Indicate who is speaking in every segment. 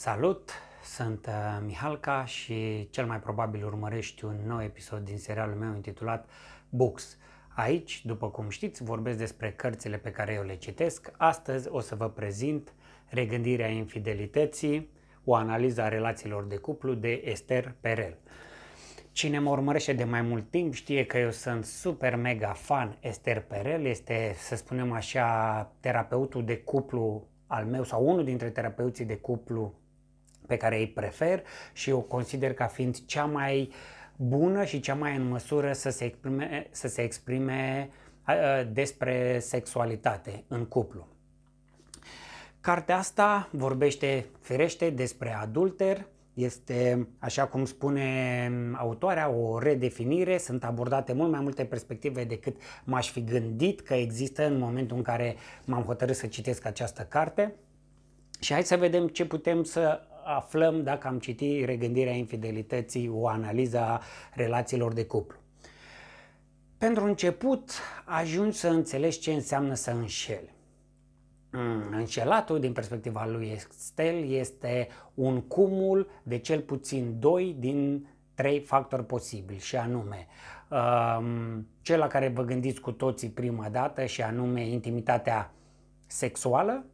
Speaker 1: Salut! Sunt uh, Mihalca și cel mai probabil urmărești un nou episod din serialul meu intitulat Books. Aici, după cum știți, vorbesc despre cărțile pe care eu le citesc. Astăzi o să vă prezint Regândirea infidelității, o analiză a relațiilor de cuplu de Esther Perel. Cine mă urmărește de mai mult timp știe că eu sunt super mega fan Esther Perel, este, să spunem așa, terapeutul de cuplu al meu sau unul dintre terapeuții de cuplu pe care îi prefer și o consider ca fiind cea mai bună și cea mai în măsură să se exprime, să se exprime despre sexualitate în cuplu. Cartea asta vorbește ferește despre adulter, este, așa cum spune autoarea, o redefinire, sunt abordate mult mai multe perspective decât m-aș fi gândit că există în momentul în care m-am hotărât să citesc această carte. Și hai să vedem ce putem să aflăm dacă am citit regândirea infidelității, o analiză a relațiilor de cuplu. Pentru început, ajungi să înțelegi ce înseamnă să înșeli. Mm, înșelatul, din perspectiva lui Estel, este un cumul de cel puțin doi din trei factori posibili, și anume um, cel la care vă gândiți cu toții prima dată, și anume intimitatea sexuală,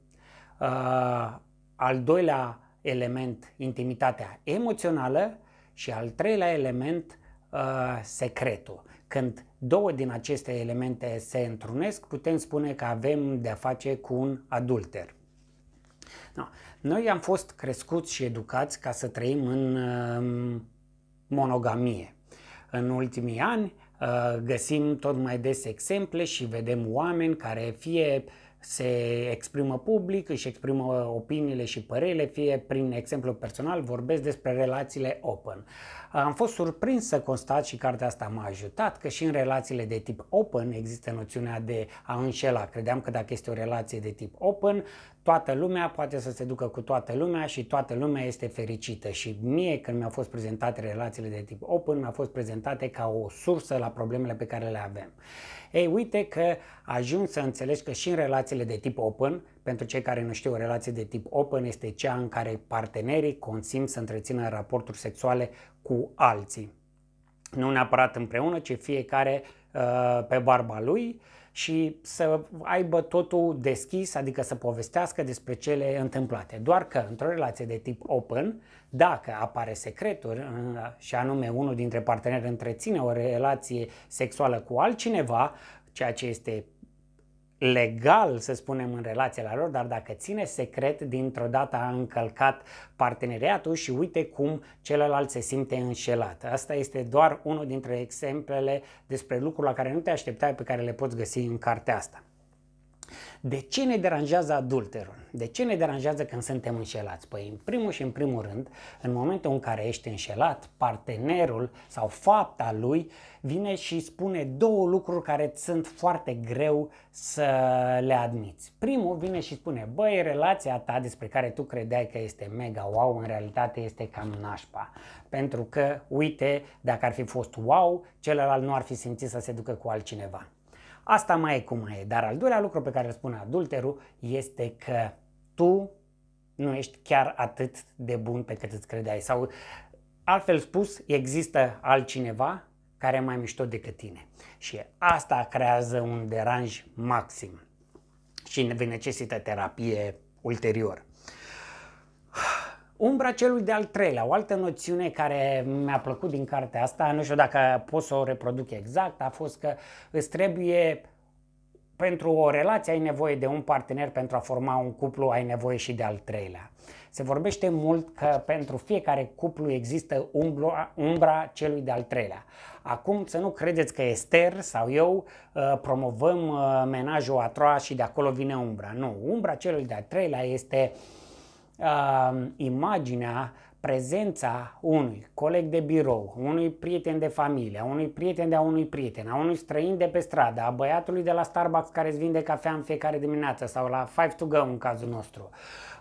Speaker 1: uh, al doilea element intimitatea emoțională și al treilea element uh, secretul. Când două din aceste elemente se întrunesc, putem spune că avem de-a face cu un adulter. No. Da. Noi am fost crescuți și educați ca să trăim în uh, monogamie. În ultimii ani uh, găsim tot mai des exemple și vedem oameni care fie uh, se exprimă public, își exprimă opiniile și părerile, fie prin exemplu personal, vorbesc despre relațiile open. Am fost surprins să constat și cartea asta m-a ajutat că și în relațiile de tip open există noțiunea de a înșela. Credeam că dacă este o relație de tip open, toată lumea poate să se ducă cu toată lumea și toată lumea este fericită. Și mie când mi-au fost prezentate relațiile de tip open, mi-au fost prezentate ca o sursă la problemele pe care le avem. Ei, uite că ajung să înțelegi că și în relațiile de tip open, pentru cei care nu știu, o relație de tip open este cea în care partenerii consim să întrețină raporturi sexuale cu alții. Nu neapărat împreună, ci fiecare uh, pe barba lui și să aibă totul deschis, adică să povestească despre cele întâmplate. Doar că într-o relație de tip open, dacă apare secretul uh, și anume unul dintre parteneri întreține o relație sexuală cu altcineva, ceea ce este legal, să spunem, în relația lor, dar dacă ține secret, dintr-o dată a încălcat parteneriatul și uite cum celălalt se simte înșelat. Asta este doar unul dintre exemplele despre lucruri la care nu te așteptai, pe care le poți găsi în cartea asta. De ce ne deranjează adulterul? De ce ne deranjează când suntem înșelați? Păi, în primul și în primul rând, în momentul în care ești înșelat, partenerul sau fapta lui vine și spune două lucruri care sunt foarte greu să le admiți. Primul vine și spune, băi, relația ta despre care tu credeai că este mega wow, în realitate este cam nașpa. Pentru că, uite, dacă ar fi fost wow, celălalt nu ar fi simțit să se ducă cu altcineva. Asta mai e cum mai e, dar al doilea lucru pe care îl spune adulterul este că tu nu ești chiar atât de bun pe cât îți credeai sau altfel spus, există altcineva care e mai mișto decât tine și asta creează un deranj maxim și ne necesită terapie ulterior. Umbra celui de-al treilea, o altă noțiune care mi-a plăcut din cartea asta, nu știu dacă pot să o reproduc exact, a fost că îți trebuie pentru o relație ai nevoie de un partener, pentru a forma un cuplu ai nevoie și de al treilea. Se vorbește mult că pentru fiecare cuplu există umbra, umbra celui de-al treilea. Acum să nu credeți că Ester sau eu uh, promovăm uh, menajul a troa și de acolo vine umbra. Nu, umbra celui de-al treilea este uh, uh, imaginea, prezența unui coleg de birou, unui prieten de familie, a unui prieten de a unui prieten, a unui străin de pe stradă, a băiatului de la Starbucks care îți vinde cafea în fiecare dimineață sau la Five to Go în cazul nostru.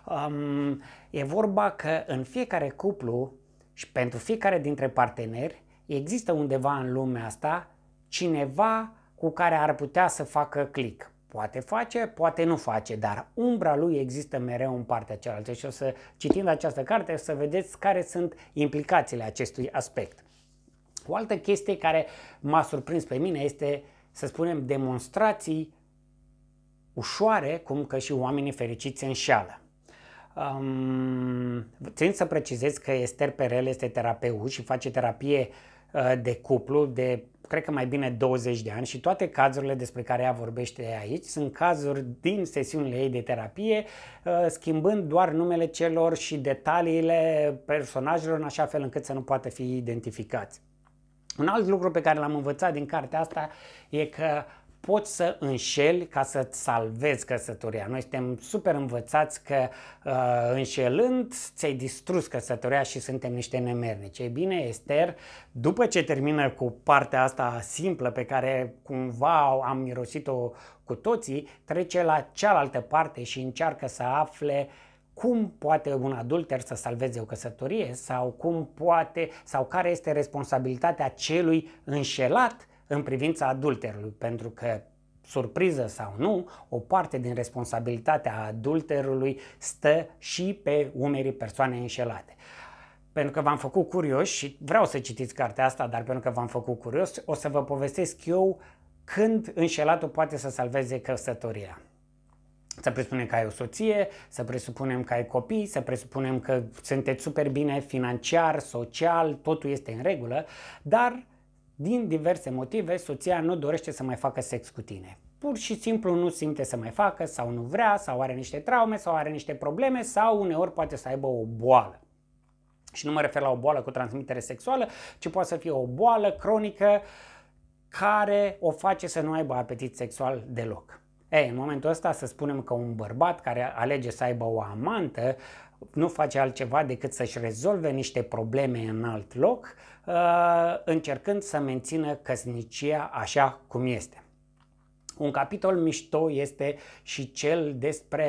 Speaker 1: Um, e vorba că în fiecare cuplu și pentru fiecare dintre parteneri există undeva în lumea asta cineva cu care ar putea să facă click. Poate face, poate nu face, dar umbra lui există mereu în partea cealaltă și o să, citind această carte, o să vedeți care sunt implicațiile acestui aspect. O altă chestie care m-a surprins pe mine este, să spunem, demonstrații ușoare, cum că și oamenii fericiți se înșeală. Um, țin să precizez că Esther Perel este terapeut și face terapie uh, de cuplu de cred că mai bine 20 de ani și toate cazurile despre care ea vorbește aici sunt cazuri din sesiunile ei de terapie, uh, schimbând doar numele celor și detaliile personajelor în așa fel încât să nu poată fi identificați. Un alt lucru pe care l-am învățat din cartea asta e că poți să înșeli ca să-ți salvezi căsătoria. Noi suntem super învățați că uh, înșelând ți-ai distrus căsătoria și suntem niște nemernici. Ei bine, Ester, după ce termină cu partea asta simplă pe care cumva am mirosit-o cu toții, trece la cealaltă parte și încearcă să afle cum poate un adulter să salveze o căsătorie sau cum poate sau care este responsabilitatea celui înșelat în privința adulterului, pentru că surpriză sau nu, o parte din responsabilitatea adulterului stă și pe umerii persoanei înșelate. Pentru că v-am făcut curios și vreau să citiți cartea asta, dar pentru că v-am făcut curios, o să vă povestesc eu când înșelatul poate să salveze căsătoria. Să presupunem că ai o soție, să presupunem că ai copii, să presupunem că sunteți super bine financiar, social, totul este în regulă, dar din diverse motive, soția nu dorește să mai facă sex cu tine. Pur și simplu nu simte să mai facă sau nu vrea sau are niște traume sau are niște probleme sau uneori poate să aibă o boală. Și nu mă refer la o boală cu transmitere sexuală, ci poate să fie o boală cronică care o face să nu aibă apetit sexual deloc. E, în momentul ăsta să spunem că un bărbat care alege să aibă o amantă nu face altceva decât să-și rezolve niște probleme în alt loc, uh, încercând să mențină căsnicia așa cum este. Un capitol mișto este și cel despre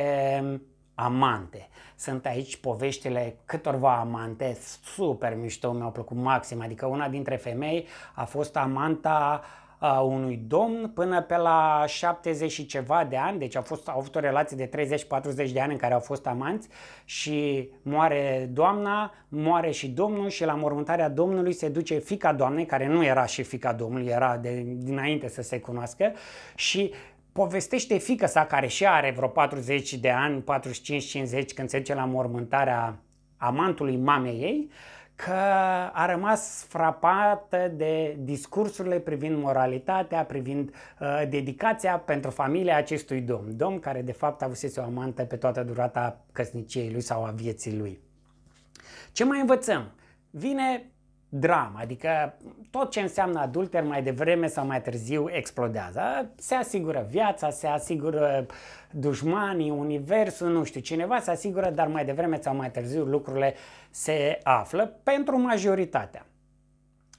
Speaker 1: amante. Sunt aici poveștile câtorva amante super mișto, mi-au plăcut maxim, adică una dintre femei a fost amanta uh, a unui domn până pe la 70 și ceva de ani, deci au, fost, au avut o relație de 30-40 de ani în care au fost amanți și moare doamna, moare și domnul și la mormântarea domnului se duce fica doamnei, care nu era și fica domnului, era de, dinainte să se cunoască și povestește fica sa care și are vreo 40 de ani, 45-50 când se duce la mormântarea amantului mamei ei, uh, că a rămas frapată de discursurile privind moralitatea, privind uh, dedicația pentru familia acestui domn. Domn care de fapt avusese o amantă pe toată durata căsniciei lui sau a vieții lui. Ce mai învățăm? Vine dramă, adică tot ce înseamnă adulter mai devreme sau mai târziu explodează. Se asigură viața, se asigură dușmanii, universul, nu știu, cineva se asigură, dar mai devreme sau mai târziu lucrurile se află pentru majoritatea.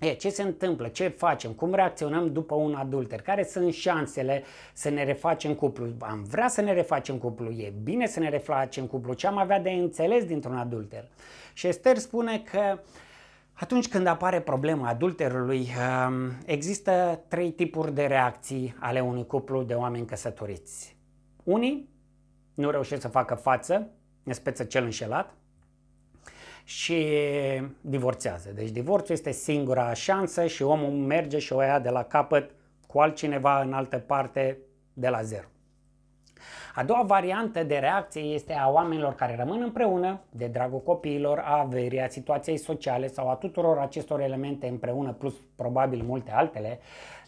Speaker 1: E, ce se întâmplă, ce facem, cum reacționăm după un adulter, care sunt șansele să ne refacem cuplu. Am vrea să ne refacem cuplul? e bine să ne refacem cuplu, ce am avea de înțeles dintr-un adulter. Și Esther spune că uh, atunci când apare problema adulterului, um, există trei tipuri de reacții ale unui cuplu de oameni căsătoriți. Unii nu reușesc să facă față, ne speță cel înșelat și divorțează. Deci divorțul este singura șansă și omul merge și o ia de la capăt cu altcineva în altă parte de la zero. A doua variantă de reacție este a oamenilor care rămân împreună, de dragul copiilor, a averii, a situației sociale sau a tuturor acestor elemente împreună, plus probabil multe altele,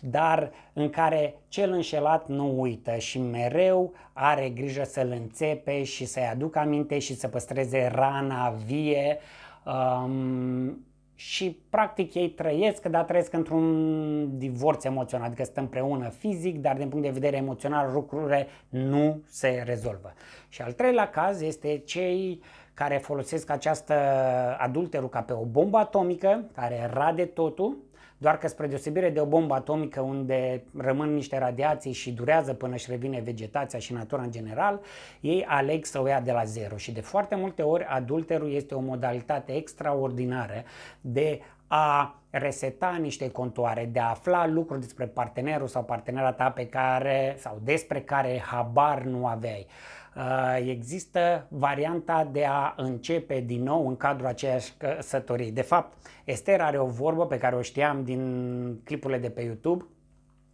Speaker 1: dar în care cel înșelat nu uită și mereu are grijă să-l înțepe și să-i aducă aminte și să păstreze rana vie um, și practic ei trăiesc, dar trăiesc într-un divorț emoțional, adică sunt împreună fizic, dar din punct de vedere emoțional lucrurile nu se rezolvă. Și al treilea caz este cei care folosesc această adulterul ca pe o bombă atomică, care rade totul, doar că spre deosebire de o bombă atomică unde rămân niște radiații și durează până își revine vegetația și natura în general, ei aleg să o ia de la zero și de foarte multe ori adulterul este o modalitate extraordinară de a reseta niște contoare, de a afla lucruri despre partenerul sau partenera ta pe care sau despre care habar nu aveai. Uh, există varianta de a începe din nou în cadrul aceeași căsătorii. De fapt, Esther are o vorbă pe care o știam din clipurile de pe YouTube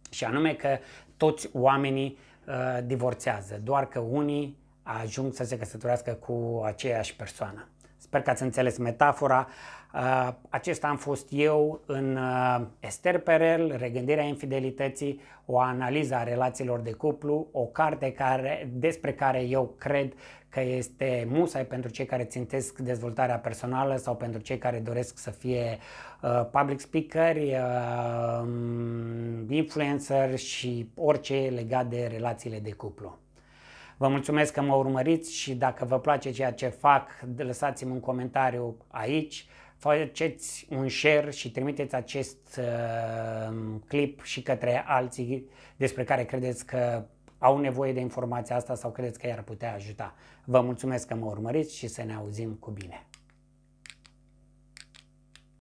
Speaker 1: și anume că toți oamenii uh, divorțează, doar că unii ajung să se căsătorească cu aceeași persoană. Sper că ați înțeles metafora. Uh, acesta am fost eu în uh, Ester Perel, Regândirea infidelității, o analiză a relațiilor de cuplu, o carte care, despre care eu cred că este musai pentru cei care țintesc dezvoltarea personală sau pentru cei care doresc să fie uh, public speaker, influencer și orice legat de relațiile de cuplu. Vă mulțumesc că mă urmăriți și dacă vă place ceea ce fac, lăsați-mi un comentariu aici faceți un share și trimiteți acest uh, clip și către alții despre care credeți că au nevoie de informația asta sau credeți că i-ar putea ajuta. Vă mulțumesc că mă urmăriți și să ne auzim cu bine!